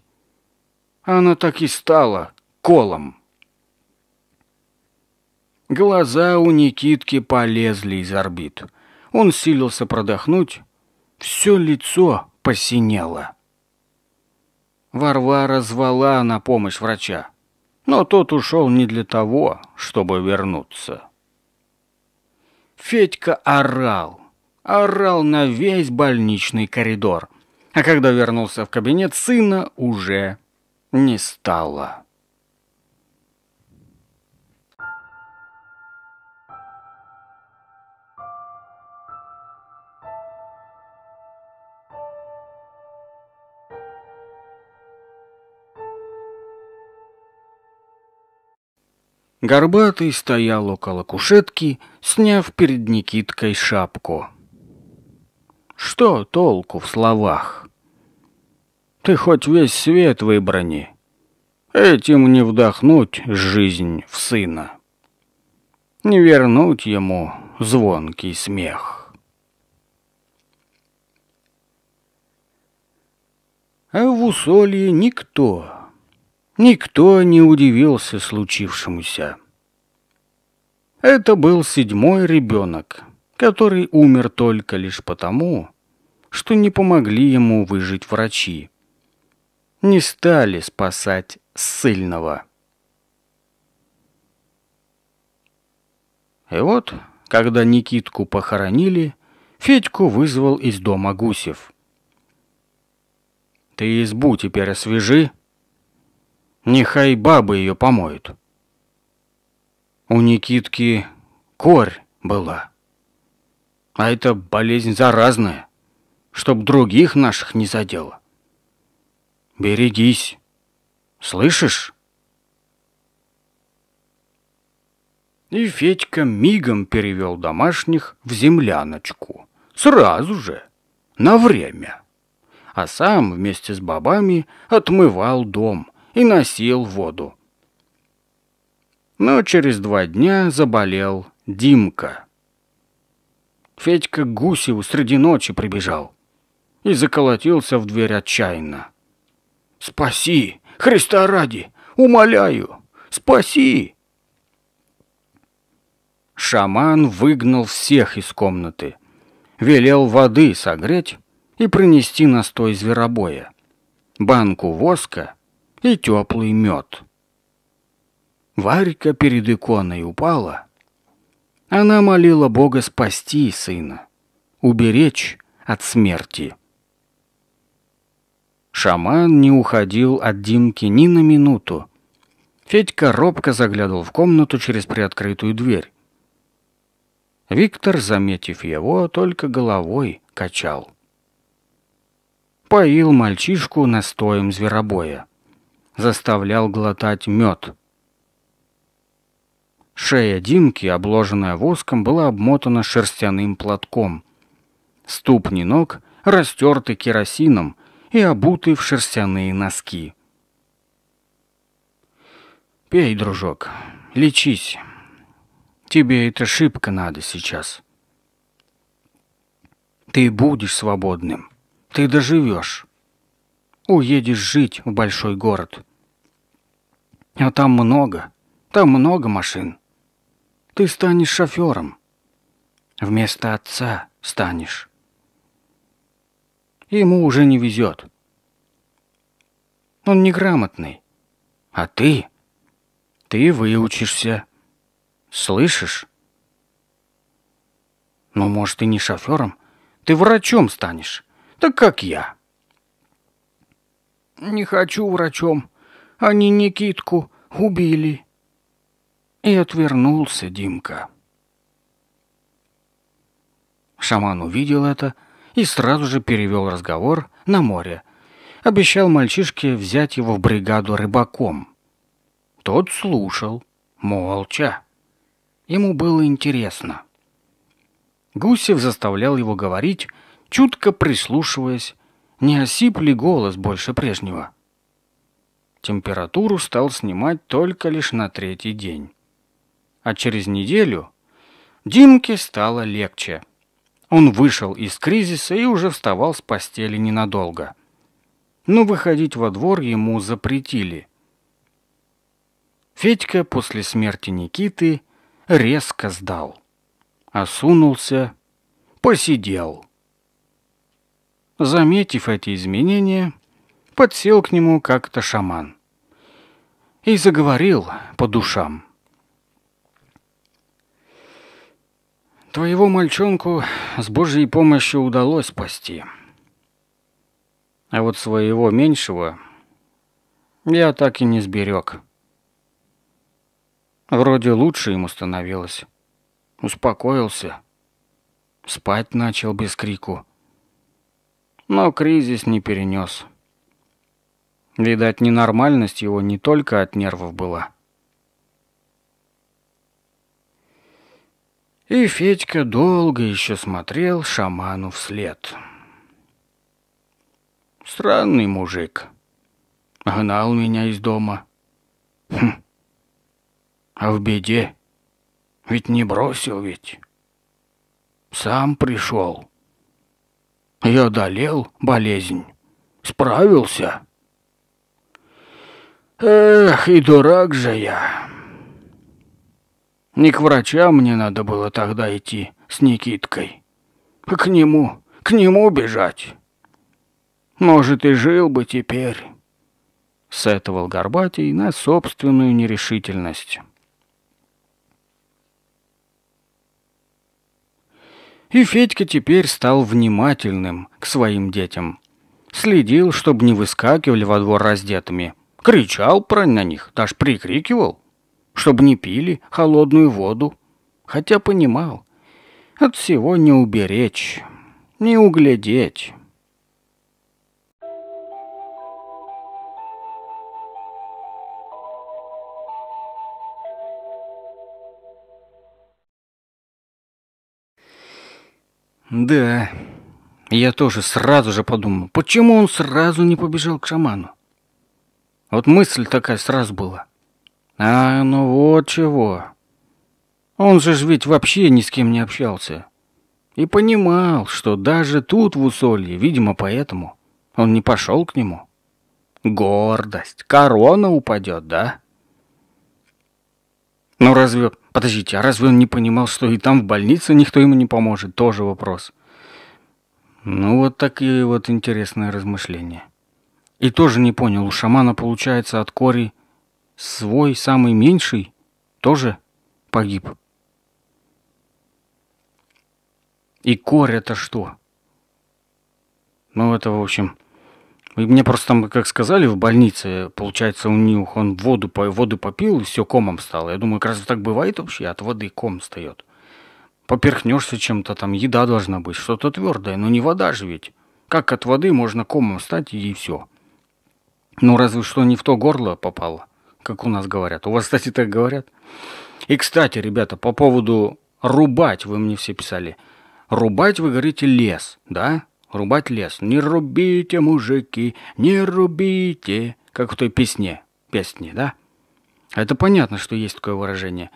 Она так и стала колом. Глаза у Никитки полезли из орбит. Он силился продохнуть. Все лицо посинело. Варвара звала на помощь врача. Но тот ушел не для того, чтобы вернуться. Федька орал. Орал на весь больничный коридор. А когда вернулся в кабинет сына, уже не стало. Горбатый стоял около кушетки, сняв перед Никиткой шапку. Что толку в словах? Ты хоть весь свет выбрани. Этим не вдохнуть жизнь в сына. Не вернуть ему звонкий смех. А в усолье никто Никто не удивился случившемуся. Это был седьмой ребенок, который умер только лишь потому, что не помогли ему выжить врачи. Не стали спасать сильного. И вот, когда Никитку похоронили, Федьку вызвал из дома Гусев. «Ты избу теперь освежи», Нехай бабы ее помоют. У Никитки корь была. А это болезнь заразная, чтоб других наших не задела. Берегись. Слышишь? И Федька мигом перевел домашних в земляночку. Сразу же. На время. А сам вместе с бабами отмывал дом и носил воду. Но через два дня заболел Димка. Федька к Гусеву среди ночи прибежал и заколотился в дверь отчаянно. «Спаси! Христа ради! Умоляю! Спаси!» Шаман выгнал всех из комнаты, велел воды согреть и принести настой зверобоя, банку воска и теплый мед. Варька перед иконой упала. Она молила Бога спасти сына, уберечь от смерти. Шаман не уходил от Димки ни на минуту. Федька робко заглядывал в комнату через приоткрытую дверь. Виктор, заметив его, только головой качал. Поил мальчишку настоем зверобоя заставлял глотать мед. Шея Димки, обложенная воском, была обмотана шерстяным платком. Ступни ног растерты керосином и обуты в шерстяные носки. «Пей, дружок, лечись. Тебе это шибко надо сейчас. Ты будешь свободным. Ты доживешь уедешь жить в большой город. А там много, там много машин. Ты станешь шофером. Вместо отца станешь. Ему уже не везет. Он неграмотный. А ты? Ты выучишься. Слышишь? Ну, может, и не шофером. Ты врачом станешь. Так как я. «Не хочу врачом. Они Никитку убили». И отвернулся Димка. Шаман увидел это и сразу же перевел разговор на море. Обещал мальчишке взять его в бригаду рыбаком. Тот слушал, молча. Ему было интересно. Гусев заставлял его говорить, чутко прислушиваясь не осип ли голос больше прежнего? Температуру стал снимать только лишь на третий день. А через неделю Димке стало легче. Он вышел из кризиса и уже вставал с постели ненадолго. Но выходить во двор ему запретили. Федька после смерти Никиты резко сдал. Осунулся, посидел заметив эти изменения, подсел к нему как-то шаман и заговорил по душам. Твоего мальчонку с Божьей помощью удалось спасти. А вот своего меньшего я так и не сберег. Вроде лучше ему становилось. Успокоился. Спать начал без крику но кризис не перенес. Видать, ненормальность его не только от нервов была. И Федька долго еще смотрел шаману вслед. Странный мужик. Гнал меня из дома. Хм. А в беде. Ведь не бросил ведь. Сам пришел и одолел болезнь. Справился. Эх, и дурак же я. Не к врачам мне надо было тогда идти с Никиткой. к нему, к нему бежать. Может, и жил бы теперь. Сетовал Горбатий на собственную нерешительность. И Федька теперь стал внимательным к своим детям. Следил, чтобы не выскакивали во двор раздетыми. Кричал про на них, даже прикрикивал. Чтобы не пили холодную воду. Хотя понимал, от всего не уберечь, не углядеть. Да, я тоже сразу же подумал, почему он сразу не побежал к шаману? Вот мысль такая сразу была. А, ну вот чего. Он же ж ведь вообще ни с кем не общался. И понимал, что даже тут, в Усолье, видимо, поэтому, он не пошел к нему. Гордость, корона упадет, да? Ну разве Подождите, а разве он не понимал, что и там в больнице никто ему не поможет? Тоже вопрос. Ну вот такие вот интересные размышления. И тоже не понял, у шамана получается от кори свой самый меньший тоже погиб. И корь это что? Ну это, в общем, и мне просто там, как сказали, в больнице, получается, у них он воду, воду попил, и все комом стало. Я думаю, как раз так бывает вообще, от воды ком встает. Поперхнешься чем-то, там еда должна быть, что-то твердое, но не вода же ведь. Как от воды можно комом встать и все. Ну, разве что не в то горло попало, как у нас говорят. У вас, кстати, так говорят. И, кстати, ребята, по поводу рубать, вы мне все писали. Рубать, вы говорите, лес, да? рубать лес. Не рубите, мужики, не рубите, как в той песне, песне, да? Это понятно, что есть такое выражение.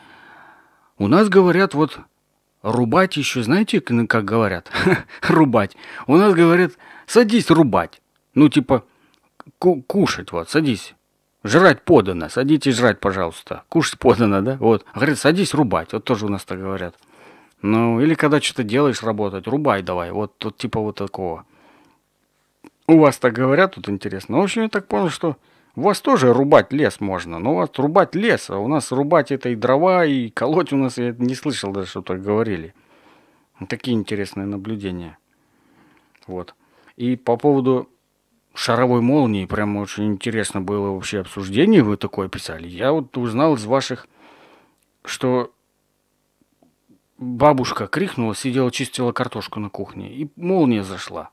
У нас говорят вот рубать еще, знаете, как говорят? [laughs] рубать. У нас говорят, садись рубать. Ну, типа, кушать вот, садись. Жрать подано, садитесь жрать, пожалуйста. Кушать подано, да? Вот. Говорят, садись рубать. Вот тоже у нас так говорят. Ну, или когда что-то делаешь работать, рубай давай. Вот, тут типа вот такого. У вас так говорят, тут интересно. Ну, в общем, я так понял, что у вас тоже рубать лес можно, но ну, у вас рубать лес, а у нас рубать это и дрова, и колоть у нас, я не слышал даже, что так говорили. Ну, такие интересные наблюдения. Вот. И по поводу шаровой молнии, прям очень интересно было вообще обсуждение, вы такое писали. Я вот узнал из ваших, что Бабушка крикнула, сидела, чистила картошку на кухне, и молния зашла.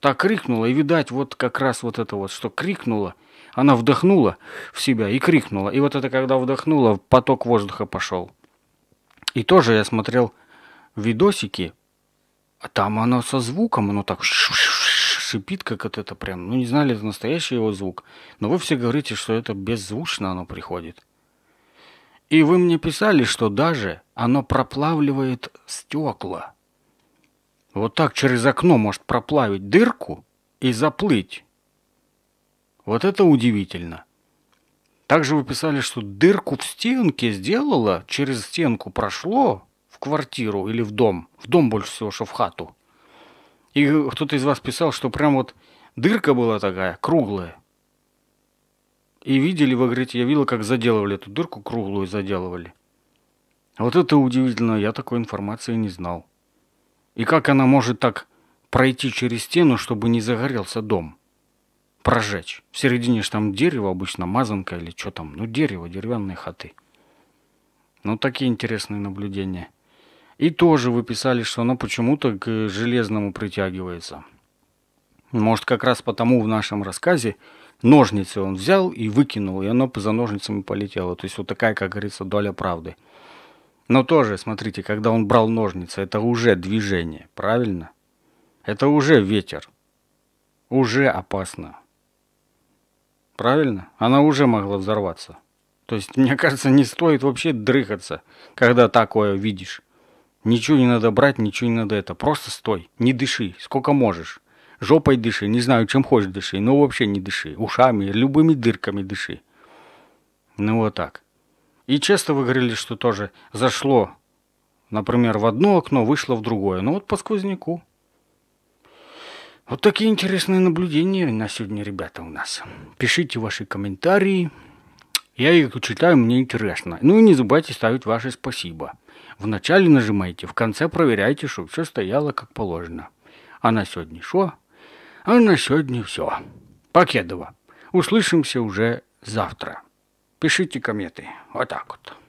Так крикнула, и, видать, вот как раз вот это вот, что крикнула, она вдохнула в себя и крикнула. И вот это, когда вдохнула, поток воздуха пошел. И тоже я смотрел видосики, а там оно со звуком, оно так шипит, как вот это прям. Ну, не знали, это настоящий его звук. Но вы все говорите, что это беззвучно оно приходит. И вы мне писали, что даже оно проплавливает стекла. Вот так через окно может проплавить дырку и заплыть. Вот это удивительно. Также вы писали, что дырку в стенке сделала, через стенку прошло в квартиру или в дом. В дом больше всего, что в хату. И кто-то из вас писал, что прям вот дырка была такая, круглая. И видели, вы говорите, я видел, как заделывали эту дырку круглую, заделывали. Вот это удивительно, я такой информации не знал. И как она может так пройти через стену, чтобы не загорелся дом? Прожечь. В середине же там дерево обычно, мазанка или что там. Ну, дерево, деревянные хаты. Ну, такие интересные наблюдения. И тоже вы писали, что оно почему-то к железному притягивается. Может, как раз потому в нашем рассказе ножницы он взял и выкинул, и оно за ножницами полетело. То есть вот такая, как говорится, доля правды. Но тоже, смотрите, когда он брал ножницы, это уже движение, правильно? Это уже ветер. Уже опасно. Правильно? Она уже могла взорваться. То есть, мне кажется, не стоит вообще дрыхаться, когда такое видишь. Ничего не надо брать, ничего не надо это. Просто стой, не дыши, сколько можешь. Жопой дыши, не знаю, чем хочешь дыши, но вообще не дыши. Ушами, любыми дырками дыши. Ну вот так. И часто вы говорили, что тоже зашло, например, в одно окно, вышло в другое. Ну вот по сквозняку. Вот такие интересные наблюдения на сегодня, ребята, у нас. Пишите ваши комментарии. Я их читаю, мне интересно. Ну и не забывайте ставить ваше спасибо. Вначале нажимайте, в конце проверяйте, чтобы все стояло как положено. А на сегодня что? А на сегодня все. Покедова. Услышимся уже завтра. Пишите кометы. Вот так вот.